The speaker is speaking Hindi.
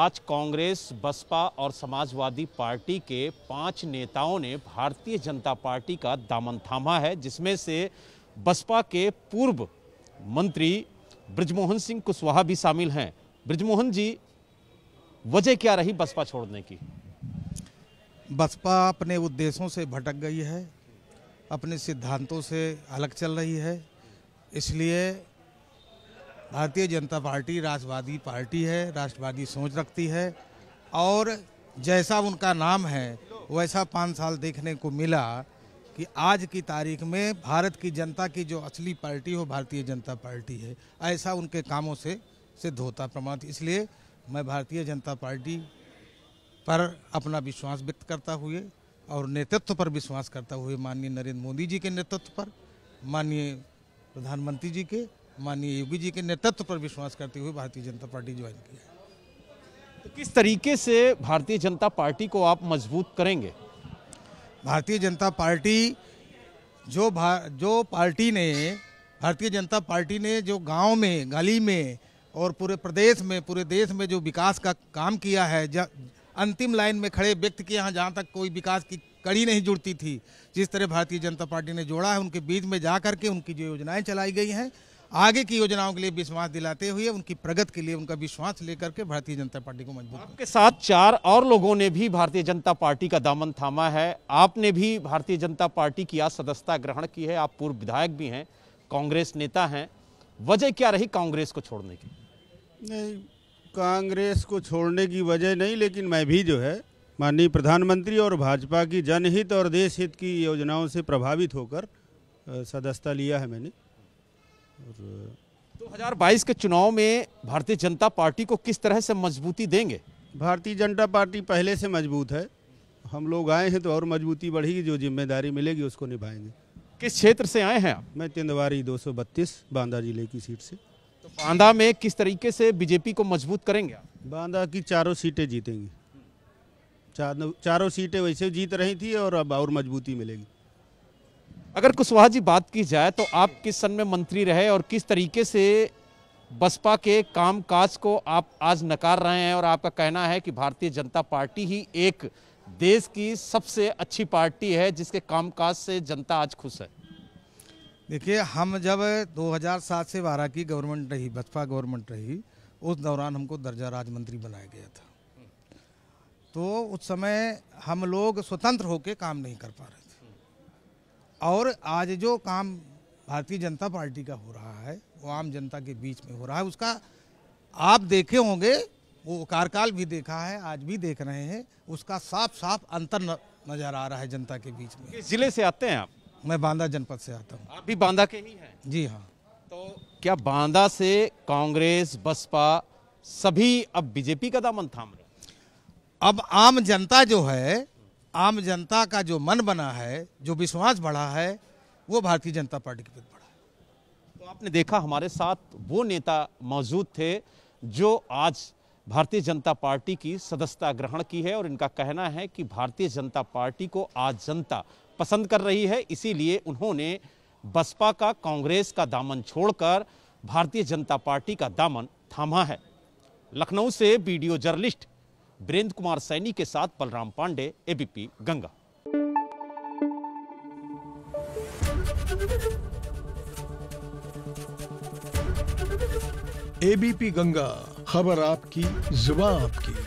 आज कांग्रेस बसपा और समाजवादी पार्टी के पांच नेताओं ने भारतीय जनता पार्टी का दामन थामा है जिसमें से बसपा के पूर्व मंत्री ब्रजमोहन सिंह कुशवाहा भी शामिल हैं ब्रजमोहन जी वजह क्या रही बसपा छोड़ने की बसपा अपने उद्देश्यों से भटक गई है अपने सिद्धांतों से अलग चल रही है इसलिए भारतीय जनता पार्टी राष्ट्रवादी पार्टी है राष्ट्रवादी सोच रखती है और जैसा उनका नाम है वैसा पाँच साल देखने को मिला कि आज की तारीख में भारत की जनता की जो असली पार्टी हो भारतीय जनता पार्टी है ऐसा उनके कामों से सिद्ध होता प्रमाण इसलिए मैं भारतीय जनता पार्टी पर अपना विश्वास व्यक्त करता हुए और नेतृत्व पर विश्वास करता हुए माननीय नरेंद्र मोदी जी के नेतृत्व पर माननीय प्रधानमंत्री जी के माननीय योगी जी के नेतृत्व पर विश्वास करते हुए भारतीय जनता पार्टी ज्वाइन किया तो किस तरीके से भारतीय जनता पार्टी को आप मजबूत करेंगे भारतीय जनता पार्टी जो जो पार्टी ने भारतीय जनता पार्टी ने जो गांव में गली में और पूरे प्रदेश में पूरे देश में जो विकास का काम किया है अंतिम लाइन में खड़े व्यक्ति के यहाँ जहाँ तक कोई विकास की कड़ी नहीं जुड़ती थी जिस तरह भारतीय जनता पार्टी ने जोड़ा है उनके बीच में जा करके उनकी जो योजनाएं चलाई गई हैं आगे की योजनाओं के लिए विश्वास दिलाते हुए उनकी प्रगति के लिए उनका विश्वास लेकर के भारतीय जनता पार्टी को मजबूत आपके साथ चार और लोगों ने भी भारतीय जनता पार्टी का दामन थामा है आपने भी भारतीय जनता पार्टी की आज सदस्यता ग्रहण की है आप पूर्व विधायक भी हैं कांग्रेस नेता हैं वजह क्या रही कांग्रेस को छोड़ने की नहीं कांग्रेस को छोड़ने की वजह नहीं लेकिन मैं भी जो है माननीय प्रधानमंत्री और भाजपा की जनहित और देश हित की योजनाओं से प्रभावित होकर सदस्यता लिया है मैंने 2022 के चुनाव में भारतीय जनता पार्टी को किस तरह से मजबूती देंगे भारतीय जनता पार्टी पहले से मजबूत है हम लोग आए हैं तो और मजबूती बढ़ेगी जो जिम्मेदारी मिलेगी उसको निभाएंगे किस क्षेत्र से आए हैं आप मैं तिंदवारी 232 बांदा जिले की सीट से तो बांदा में किस तरीके से बीजेपी को मजबूत करेंगे आप बांदा की चारों सीटें जीतेंगी चारों सीटें वैसे जीत रही थी और अब और मजबूती मिलेगी अगर कुशवाहा जी बात की जाए तो आप किस सन में मंत्री रहे और किस तरीके से बसपा के कामकाज को आप आज नकार रहे हैं और आपका कहना है कि भारतीय जनता पार्टी ही एक देश की सबसे अच्छी पार्टी है जिसके कामकाज से जनता आज खुश है देखिए हम जब 2007 से बारह की गवर्नमेंट रही बसपा गवर्नमेंट रही उस दौरान हमको दर्जा राज्य मंत्री बनाया गया था तो उस समय हम लोग स्वतंत्र होकर काम नहीं कर पा रहे थे और आज जो काम भारतीय जनता पार्टी का हो रहा है वो आम जनता के बीच में हो रहा है उसका आप देखे होंगे वो कार्यकाल भी देखा है आज भी देख रहे हैं उसका साफ साफ अंतर नजर आ रहा है जनता के बीच में जिले से आते हैं आप मैं बांदा जनपद से आता हूँ आप भी बांदा के ही हैं जी हाँ तो क्या बांदा से कांग्रेस बसपा सभी अब बीजेपी का दामन थाम रहे अब आम जनता जो है आम जनता का जो मन बना है जो विश्वास बढ़ा है वो भारतीय जनता पार्टी के प्रति बढ़ा है तो आपने देखा हमारे साथ वो नेता मौजूद थे जो आज भारतीय जनता पार्टी की सदस्यता ग्रहण की है और इनका कहना है कि भारतीय जनता पार्टी को आज जनता पसंद कर रही है इसीलिए उन्होंने बसपा का कांग्रेस का दामन छोड़कर भारतीय जनता पार्टी का दामन थामा है लखनऊ से वीडियो जर्नलिस्ट बीरेंद्र कुमार सैनी के साथ बलराम पांडे एबीपी गंगा एबीपी गंगा खबर आपकी जुबा आपकी